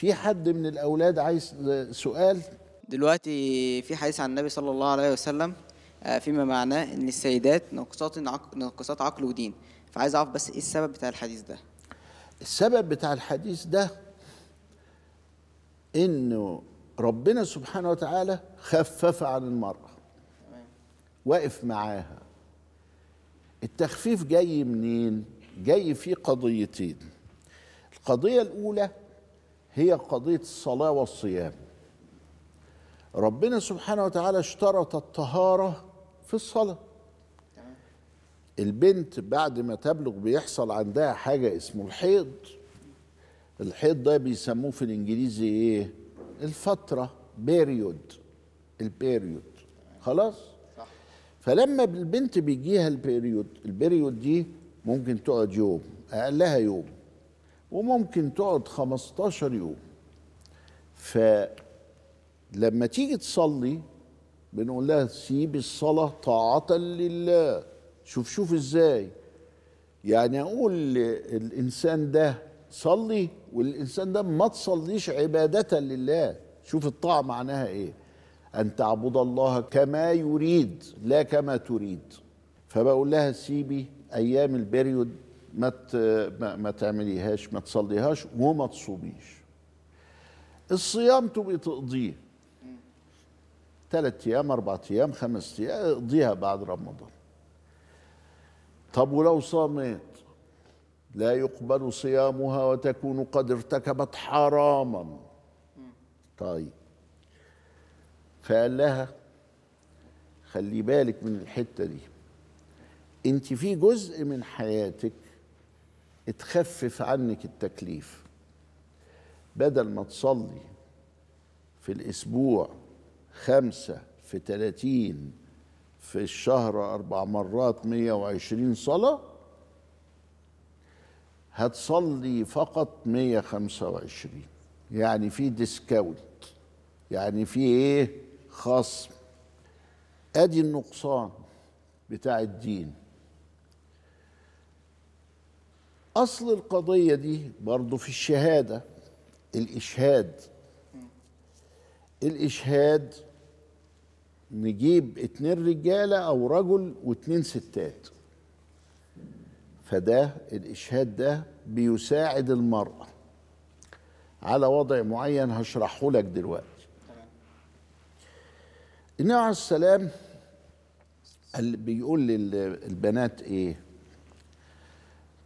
في حد من الأولاد عايز سؤال دلوقتي في حديث عن النبي صلى الله عليه وسلم آه، فيما معناه ان السيدات ناقصات ناقصات عقل ودين فعايز اعرف بس ايه السبب بتاع الحديث ده السبب بتاع الحديث ده انه ربنا سبحانه وتعالى خفف عن المرأة واقف معاها التخفيف جاي منين جاي في قضيتين القضية الأولى هي قضيه الصلاه والصيام ربنا سبحانه وتعالى اشترط الطهاره في الصلاه البنت بعد ما تبلغ بيحصل عندها حاجه اسمه الحيض الحيض ده بيسموه في الانجليزي ايه الفتره بيريود البيريود خلاص صح. فلما البنت بيجيها البيريود البيريود دي ممكن تقعد يوم اقلها يوم وممكن تقعد 15 يوم فلما تيجي تصلي بنقول لها سيب الصلاة طاعة لله شوف شوف ازاي يعني اقول الانسان ده صلي والانسان ده ما تصليش عبادة لله شوف الطاعة معناها ايه ان تعبد الله كما يريد لا كما تريد فبقول لها سيبي ايام البريود ما ما تعمليهاش ما تصليهاش وما تصوميش الصيام تبقي تقضيه ثلاث ايام اربع ايام خمس ايام اقضيها بعد رمضان طب ولو صامت لا يقبل صيامها وتكون قد ارتكبت حراما طيب فقال لها خلي بالك من الحته دي انت في جزء من حياتك تخفف عنك التكليف بدل ما تصلي في الأسبوع خمسة في تلاتين في الشهر أربع مرات مية وعشرين صلاة هتصلي فقط مية خمسة وعشرين يعني في ديسكاونت يعني في ايه خصم ادي النقصان بتاع الدين اصل القضيه دي برضه في الشهاده الاشهاد الاشهاد نجيب اتنين رجاله او رجل واتنين ستات فده الاشهاد ده بيساعد المراه على وضع معين هشرحه لك دلوقتي النبي عليه السلام بيقول للبنات ايه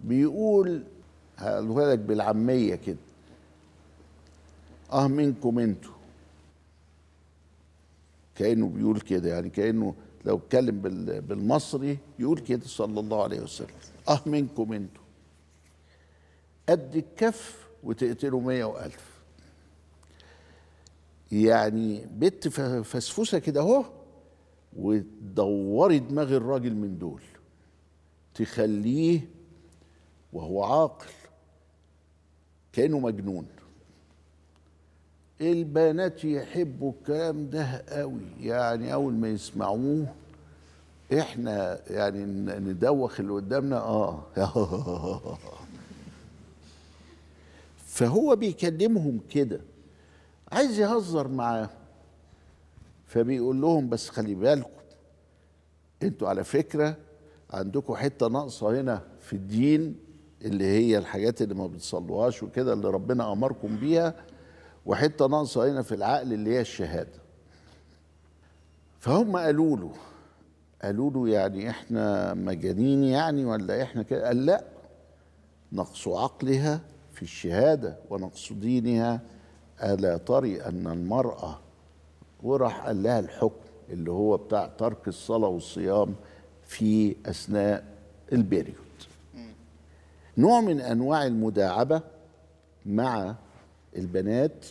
بيقول هقولها لك بالعاميه كده اه منكم انتوا كانه بيقول كده يعني كانه لو اتكلم بالمصري يقول كده صلى الله عليه وسلم اه منكم انتوا قد الكف وتقتلوا مية وألف يعني بت فسفوسة كده اهو وتدوري دماغ الراجل من دول تخليه وهو عاقل كانه مجنون البنات يحبوا الكلام ده قوي يعني اول ما يسمعوه احنا يعني ندوخ اللي قدامنا اه فهو بيكلمهم كده عايز يهزر معاهم فبيقول لهم بس خلي بالكم انتوا على فكره عندكم حته ناقصه هنا في الدين اللي هي الحاجات اللي ما بتصلوهاش وكده اللي ربنا امركم بيها وحته ناقصه هنا في العقل اللي هي الشهاده فهم قالوا له قالوا له يعني احنا مجانين يعني ولا احنا كده قال لا نقص عقلها في الشهاده ونقص دينها الا تري ان المراه وراح قال لها الحكم اللي هو بتاع ترك الصلاه والصيام في اثناء البيريو. نوع من انواع المداعبه مع البنات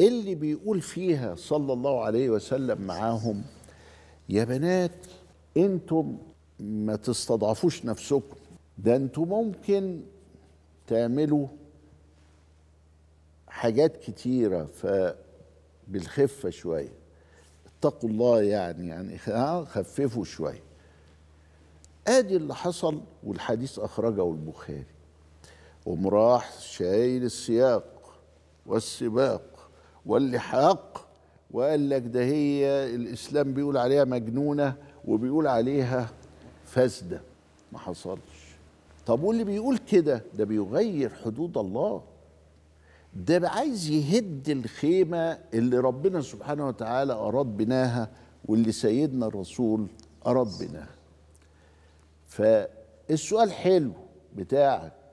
اللي بيقول فيها صلى الله عليه وسلم معاهم يا بنات انتم ما تستضعفوش نفسكم ده انتم ممكن تعملوا حاجات كتيرة فبالخفة شوية اتقوا الله يعني يعني خففوا شوية ادي اللي حصل والحديث اخرجه البخاري ومراح راح شايل السياق والسباق واللحاق وقال لك ده هي الاسلام بيقول عليها مجنونه وبيقول عليها فاسده ما حصلش طب واللي بيقول كده ده بيغير حدود الله ده عايز يهد الخيمه اللي ربنا سبحانه وتعالى اراد بناها واللي سيدنا الرسول اراد بناها فالسؤال حلو بتاعك